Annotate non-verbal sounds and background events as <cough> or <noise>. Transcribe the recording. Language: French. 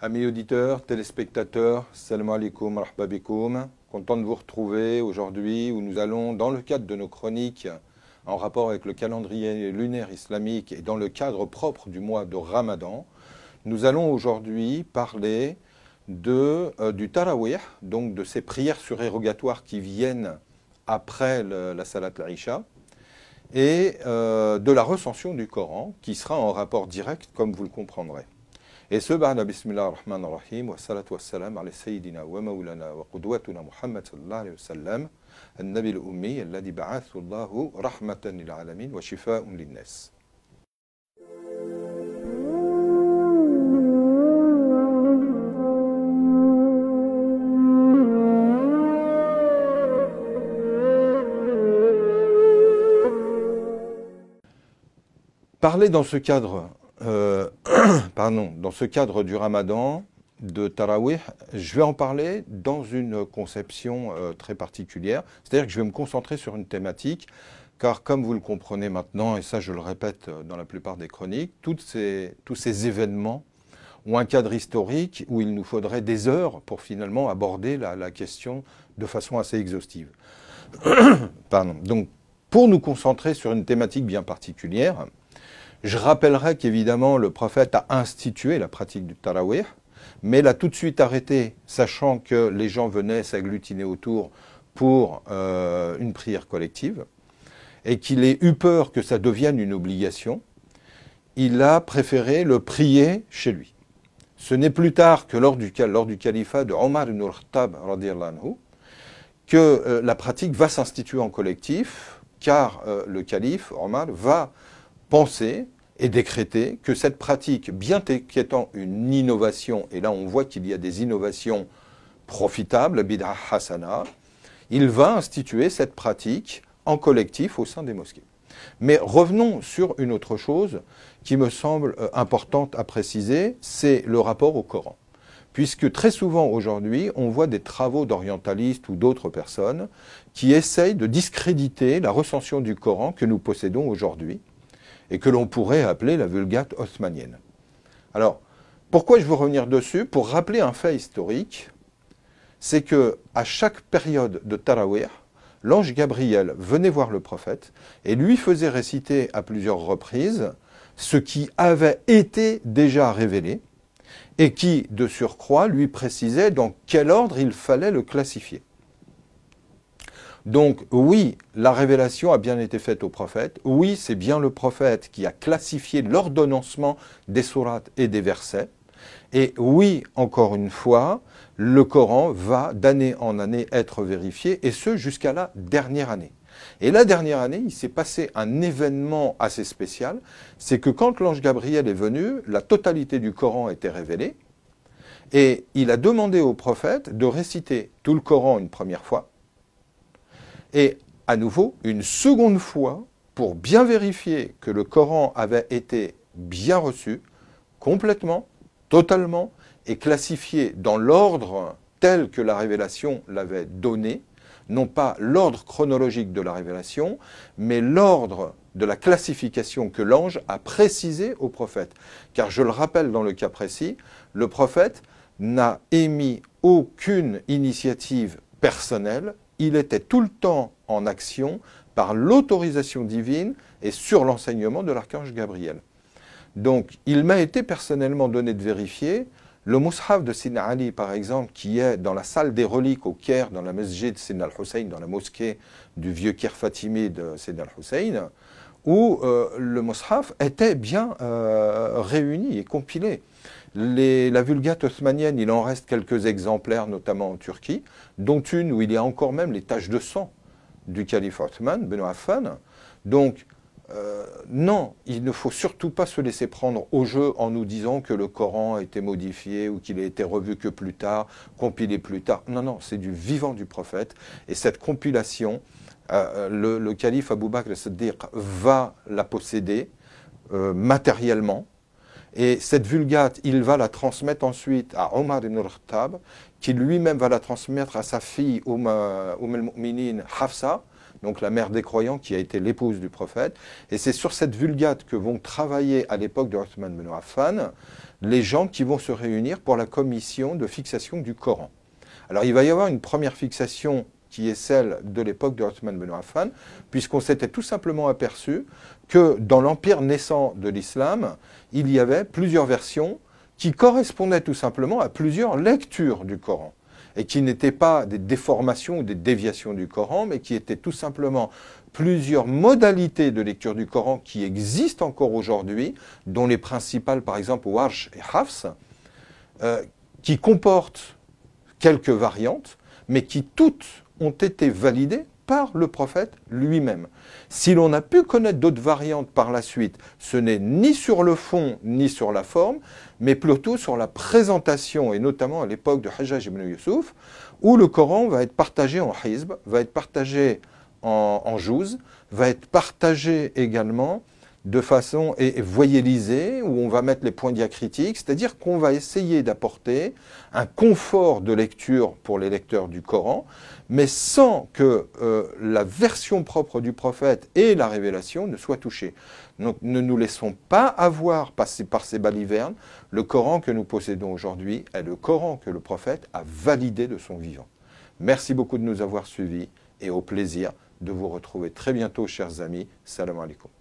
Amis auditeurs, téléspectateurs, salam alaikum, rahbabikoum. Content de vous retrouver aujourd'hui où nous allons, dans le cadre de nos chroniques en rapport avec le calendrier lunaire islamique et dans le cadre propre du mois de Ramadan, nous allons aujourd'hui parler euh, du tarawih, donc de ces prières surérogatoires qui viennent après la salat al-Isha, et euh, de la recension du Coran qui sera en rapport direct, comme vous le comprendrez. Et ce, بعد بسم الله الرحمن الرحيم والصلاة والسلام على سيدنا ومولانا وقدوتنا محمد صلى الله عليه وسلم النبي الأمي الذي بعثه الله رحمة للعالمين وشفاء للناس Parler dans ce cadre euh, <clears throat> pardon, dans ce cadre du ramadan, de Tarawih, je vais en parler dans une conception euh, très particulière, c'est-à-dire que je vais me concentrer sur une thématique, car comme vous le comprenez maintenant, et ça je le répète euh, dans la plupart des chroniques, tous ces événements ont un cadre historique où il nous faudrait des heures pour finalement aborder la, la question de façon assez exhaustive. <clears throat> Pardon. Donc, pour nous concentrer sur une thématique bien particulière, je rappellerai qu'évidemment, le prophète a institué la pratique du tarawih, mais l'a tout de suite arrêté, sachant que les gens venaient s'agglutiner autour pour euh, une prière collective, et qu'il ait eu peur que ça devienne une obligation, il a préféré le prier chez lui. Ce n'est plus tard que lors du, califat de Omar ibn al-Khattab, que euh, la pratique va s'instituer en collectif, car euh, le calife, Omar, va penser et décréter que cette pratique, bien qu'étant une innovation, et là on voit qu'il y a des innovations profitables, bid'ah hasana, il va instituer cette pratique en collectif au sein des mosquées. Mais revenons sur une autre chose qui me semble euh, importante à préciser, c'est le rapport au Coran. Puisque très souvent aujourd'hui, on voit des travaux d'orientalistes ou d'autres personnes qui essayent de discréditer la recension du Coran que nous possédons aujourd'hui, et que l'on pourrait appeler la Vulgate haussmannienne. Alors, pourquoi je veux revenir dessus Pour rappeler un fait historique, c'est que à chaque période de Tarawih, l'ange Gabriel venait voir le prophète et lui faisait réciter à plusieurs reprises ce qui avait été déjà révélé et qui, de surcroît, lui précisait dans quel ordre il fallait le classifier. Donc oui, la révélation a bien été faite au prophète. Oui, c'est bien le prophète qui a classifié l'ordonnancement des sourates et des versets. Et oui, encore une fois, le Coran va d'année en année être vérifié, et ce jusqu'à la dernière année. Et la dernière année, il s'est passé un événement assez spécial, c'est que quand l'ange Gabriel est venu, la totalité du Coran était révélée, et il a demandé au prophète de réciter tout le Coran une première fois, et à nouveau une seconde fois pour bien vérifier que le Coran avait été bien reçu, complètement, totalement, et classifié dans l'ordre tel que la révélation l'avait donné, non pas l'ordre chronologique de la révélation, mais l'ordre de la classification que l'ange a précisé au prophète. Car je le rappelle dans le cas précis, le prophète n'a émis aucune initiative personnelle, il était tout le temps en action par l'autorisation divine et sur l'enseignement de l'archange Gabriel. Donc, il m'a été personnellement donné de vérifier. Le Mus'haf de Sina Ali, par exemple, qui est dans la salle des reliques au Caire, dans la mosquée de Sina al-Hussein, dans la mosquée du vieux Caire Fatimide de Sina al-Hussein, où euh, le Mus'haf était bien euh, réuni et compilé la Vulgate haussmanienne, il en reste quelques exemplaires, notamment en Turquie, dont une où il y a encore même les taches de sang du calife Othman, Benoît Affan. Donc, euh, non, il ne faut surtout pas se laisser prendre au jeu en nous disant que le Coran a été modifié ou qu'il a été revu que plus tard, compilé plus tard. Non, non, c'est du vivant du prophète. Et cette compilation, euh, le, calife Abou Bakr al-Siddiq va la posséder euh, matériellement, et cette vulgate, il va la transmettre ensuite à Omar ibn al-Khattab, qui lui-même va la transmettre à sa fille Umm, umm al-Mu'minin Hafsa, donc la mère des croyants qui a été l'épouse du prophète. Et c'est sur cette vulgate que vont travailler à l'époque de Othman ibn Affan les gens qui vont se réunir pour la commission de fixation du Coran. Alors il va y avoir une première fixation qui est celle de l'époque de Othman Ben Affan, puisqu'on s'était tout simplement aperçu que dans l'empire naissant de l'islam, il y avait plusieurs versions qui correspondaient tout simplement à plusieurs lectures du Coran et qui n'étaient pas des déformations ou des déviations du Coran, mais qui étaient tout simplement plusieurs modalités de lecture du Coran qui existent encore aujourd'hui, dont les principales, par exemple, Warsh et Hafs, euh, qui comportent quelques variantes, mais qui toutes ont été validés par le prophète lui-même. Si l'on a pu connaître d'autres variantes par la suite, ce n'est ni sur le fond ni sur la forme, mais plutôt sur la présentation, et notamment à l'époque de Hajjaj ibn Yusuf, où le Coran va être partagé en hizb, va être partagé en, en jouz, va être partagé également de façon et, où on va mettre les points diacritiques, c'est-à-dire qu'on va essayer d'apporter un confort de lecture pour les lecteurs du Coran, mais sans que euh, la version propre du prophète et la révélation ne soient touchées. Donc ne nous laissons pas avoir passer par ces balivernes. Le Coran que nous possédons aujourd'hui est le Coran que le prophète a validé de son vivant. Merci beaucoup de nous avoir suivis et au plaisir de vous retrouver très bientôt, chers amis. Salam alaikum.